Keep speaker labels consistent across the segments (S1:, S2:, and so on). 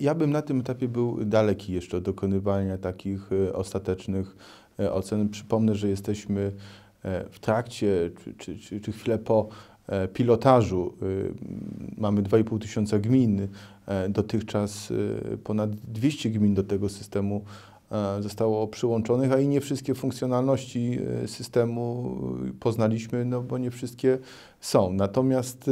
S1: Ja bym na tym etapie był daleki jeszcze od dokonywania takich e, ostatecznych e, ocen. Przypomnę, że jesteśmy e, w trakcie czy, czy, czy chwilę po pilotażu. Mamy 2,5 tysiąca gmin. Dotychczas ponad 200 gmin do tego systemu zostało przyłączonych, a i nie wszystkie funkcjonalności systemu poznaliśmy, no bo nie wszystkie są. Natomiast,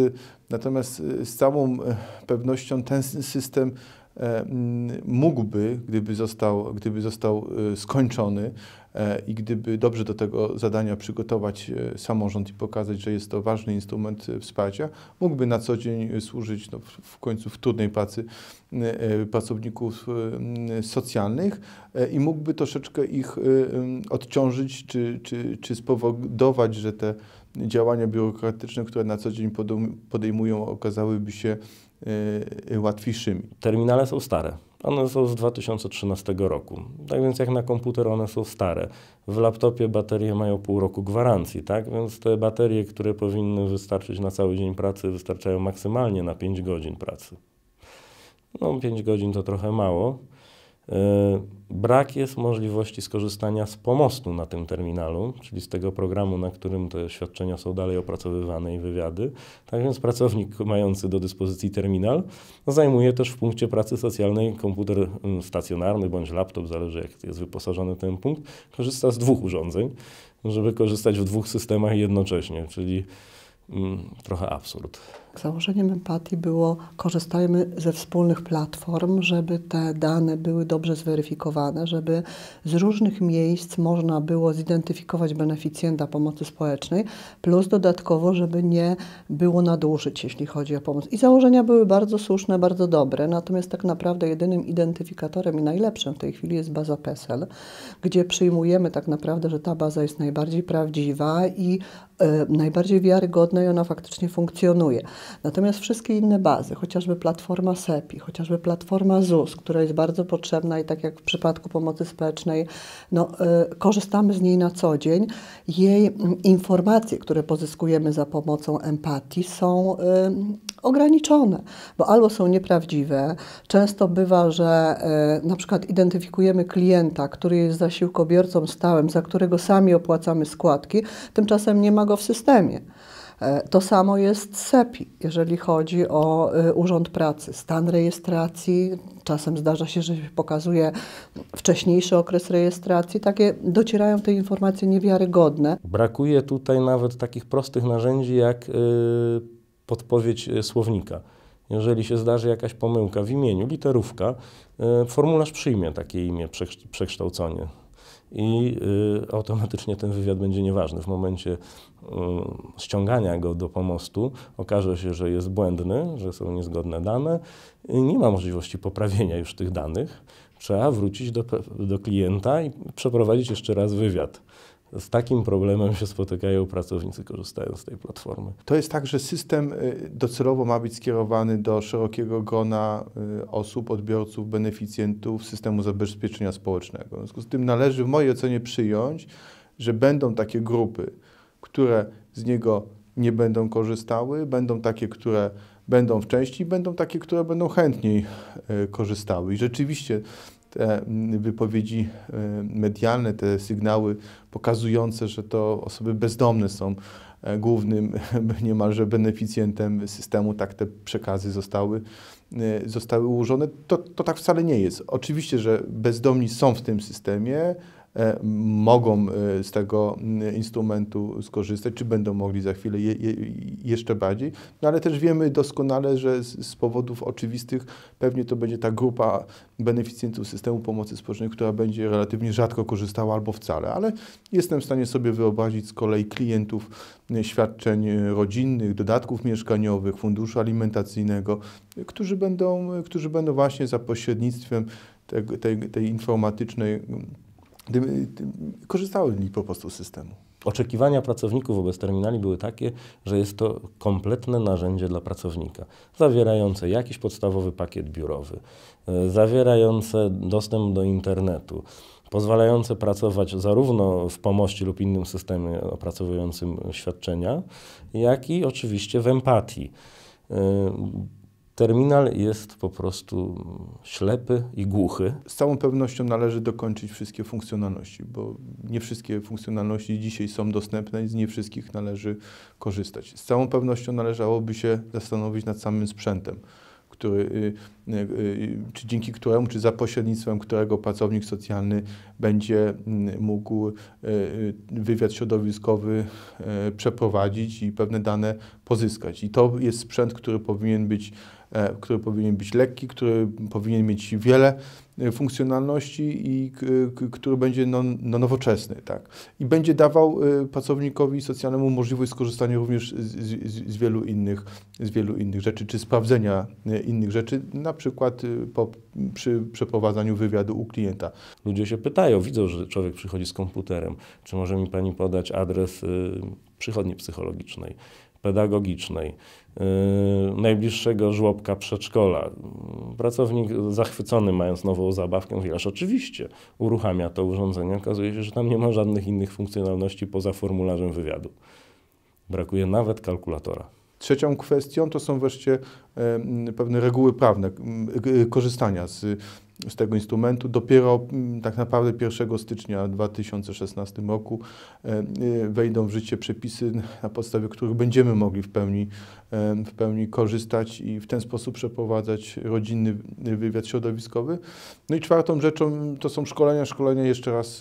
S1: natomiast z całą pewnością ten system E, mm, mógłby, gdyby został, gdyby został e, skończony e, i gdyby dobrze do tego zadania przygotować samorząd i pokazać, że jest to ważny instrument wsparcia, mógłby na co dzień służyć no, w końcu w trudnej pracy pracowników socjalnych i mógłby troszeczkę ich odciążyć czy, czy, czy spowodować, że te działania biurokratyczne,
S2: które na co dzień podejmują, okazałyby się Y, y, łatwiejszymi. Terminale są stare. One są z 2013 roku. Tak więc jak na komputer one są stare. W laptopie baterie mają pół roku gwarancji, tak? Więc te baterie, które powinny wystarczyć na cały dzień pracy, wystarczają maksymalnie na 5 godzin pracy. No 5 godzin to trochę mało. E, brak jest możliwości skorzystania z pomostu na tym terminalu, czyli z tego programu, na którym te świadczenia są dalej opracowywane i wywiady. Tak więc pracownik mający do dyspozycji terminal zajmuje też w punkcie pracy socjalnej komputer mm, stacjonarny bądź laptop, zależy jak jest wyposażony ten punkt, korzysta z dwóch urządzeń, żeby korzystać w dwóch systemach jednocześnie, czyli Mm, trochę absurd.
S3: Założeniem empatii było korzystajmy ze wspólnych platform, żeby te dane były dobrze zweryfikowane, żeby z różnych miejsc można było zidentyfikować beneficjenta pomocy społecznej, plus dodatkowo, żeby nie było nadużyć, jeśli chodzi o pomoc. I założenia były bardzo słuszne, bardzo dobre, natomiast tak naprawdę jedynym identyfikatorem i najlepszym w tej chwili jest baza PESEL, gdzie przyjmujemy tak naprawdę, że ta baza jest najbardziej prawdziwa i E, najbardziej wiarygodna i ona faktycznie funkcjonuje. Natomiast wszystkie inne bazy, chociażby platforma SEPI, chociażby platforma ZUS, która jest bardzo potrzebna i tak jak w przypadku pomocy społecznej, no, e, korzystamy z niej na co dzień. Jej mm, informacje, które pozyskujemy za pomocą empatii są ograniczone, bo albo są nieprawdziwe. Często bywa, że y, na przykład identyfikujemy klienta, który jest zasiłkobiercą stałym, za którego sami opłacamy składki, tymczasem nie ma go w systemie. E, to samo jest SEPI, jeżeli chodzi o e, Urząd Pracy. Stan rejestracji, czasem zdarza się, że się pokazuje wcześniejszy okres rejestracji. Takie docierają te informacje niewiarygodne.
S2: Brakuje tutaj nawet takich prostych narzędzi jak. Yy podpowiedź e, słownika. Jeżeli się zdarzy jakaś pomyłka w imieniu, literówka, e, formularz przyjmie takie imię przekształcenie i e, automatycznie ten wywiad będzie nieważny. W momencie ściągania go do pomostu okaże się, że jest błędny, że są niezgodne dane, nie ma możliwości poprawienia już tych danych. Trzeba wrócić do, do klienta i przeprowadzić jeszcze raz wywiad. Z takim problemem się spotykają pracownicy korzystając z tej platformy.
S1: To jest tak, że system y, docelowo ma być skierowany do szerokiego grona y, osób, odbiorców, beneficjentów systemu zabezpieczenia społecznego. W związku z tym należy w mojej ocenie przyjąć, że będą takie grupy, które z niego nie będą korzystały, będą takie, które będą w części, będą takie, które będą chętniej y, korzystały. I rzeczywiście te mm, wypowiedzi e, medialne, te sygnały pokazujące, że to osoby bezdomne są e, głównym niemalże beneficjentem systemu, tak te przekazy zostały, e, zostały ułożone, to, to tak wcale nie jest. Oczywiście, że bezdomni są w tym systemie, E, mogą e, z tego mm, instrumentu skorzystać, czy będą mogli za chwilę je, je, jeszcze bardziej. No ale też wiemy doskonale, że z, z, powodów oczywistych pewnie to będzie ta grupa beneficjentów systemu pomocy społecznej, która będzie relatywnie rzadko korzystała albo wcale, ale jestem w stanie sobie wyobrazić z kolei klientów e, świadczeń rodzinnych, dodatków mieszkaniowych, funduszu alimentacyjnego, którzy będą, którzy będą właśnie za pośrednictwem tej, tej, tej informatycznej mm,
S2: korzystały po prostu z systemu. Oczekiwania pracowników wobec terminali były takie, że jest to kompletne narzędzie dla pracownika, zawierające jakiś podstawowy pakiet biurowy, e, zawierające dostęp do internetu, pozwalające pracować zarówno w pomości lub innym systemie opracowującym świadczenia, jak i oczywiście w empatii. E, Terminal jest po prostu ślepy i głuchy.
S1: Z całą pewnością należy dokończyć wszystkie funkcjonalności, bo nie wszystkie funkcjonalności dzisiaj są dostępne i z nie wszystkich należy korzystać. Z całą pewnością należałoby się zastanowić nad samym sprzętem. Który, y, y, y, czy dzięki któremu, czy za pośrednictwem którego pracownik socjalny będzie mm, mógł wywiad środowiskowy przeprowadzić i pewne dane pozyskać. I to jest sprzęt, który powinien być E, który powinien być lekki, który powinien mieć wiele e, funkcjonalności i który będzie no, no nowoczesny. Tak? I będzie dawał e, pracownikowi socjalnemu możliwość skorzystania również z, z, z, wielu innych, z wielu innych rzeczy, czy sprawdzenia innych rzeczy, na przykład
S2: po, przy przeprowadzaniu wywiadu u klienta. Ludzie się pytają, widzą, że człowiek przychodzi z komputerem, czy może mi Pani podać adres y, przychodni psychologicznej? pedagogicznej, y, najbliższego żłobka przedszkola. Pracownik zachwycony mając nową zabawkę, mówi, aż oczywiście uruchamia to urządzenie. Okazuje się, że tam nie ma żadnych innych funkcjonalności poza formularzem wywiadu. Brakuje nawet kalkulatora.
S1: Trzecią kwestią to są wreszcie pewne reguły prawne korzystania z z tego instrumentu. Dopiero mm, tak naprawdę 1 stycznia 2016 roku e, e, wejdą w życie przepisy, na podstawie których będziemy mogli w pełni, e, w pełni korzystać i w ten sposób przeprowadzać rodzinny wywiad
S2: środowiskowy. No i czwartą rzeczą mm, to są szkolenia, szkolenia, jeszcze raz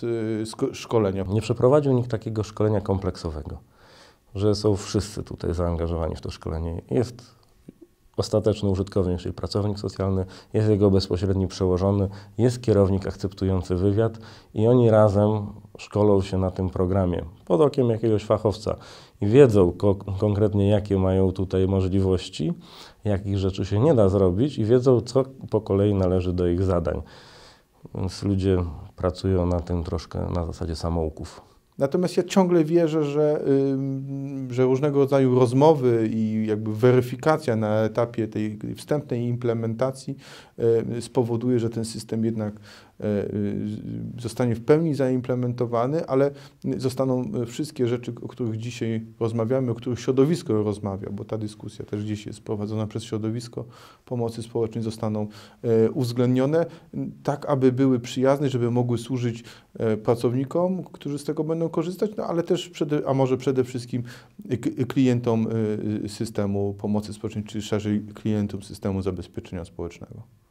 S2: szkolenia. Nie przeprowadził nikt takiego szkolenia kompleksowego, że są wszyscy tutaj zaangażowani w to szkolenie. Jest Ostateczny użytkownik, czyli pracownik socjalny, jest jego bezpośredni przełożony, jest kierownik akceptujący wywiad i oni razem szkolą się na tym programie pod okiem jakiegoś fachowca i wiedzą ko konkretnie, jakie mają tutaj możliwości, jakich rzeczy się nie da zrobić i wiedzą, co po kolei należy do ich zadań. Więc ludzie pracują na tym troszkę na zasadzie samouków.
S1: Natomiast ja ciągle wierzę, że, że różnego rodzaju rozmowy i jakby weryfikacja na etapie tej wstępnej implementacji e, spowoduje, że ten system jednak E, e, zostanie w pełni zaimplementowany, ale zostaną e, wszystkie rzeczy, o których dzisiaj rozmawiamy, o których środowisko rozmawia, bo ta dyskusja też dziś jest prowadzona przez środowisko pomocy społecznej, zostaną uwzględnione, tak aby były przyjazne, żeby mogły służyć pracownikom, którzy z tego będą korzystać, no ale też, przede, a może przede wszystkim klientom systemu pomocy społecznej, czy szerzej klientom systemu zabezpieczenia społecznego.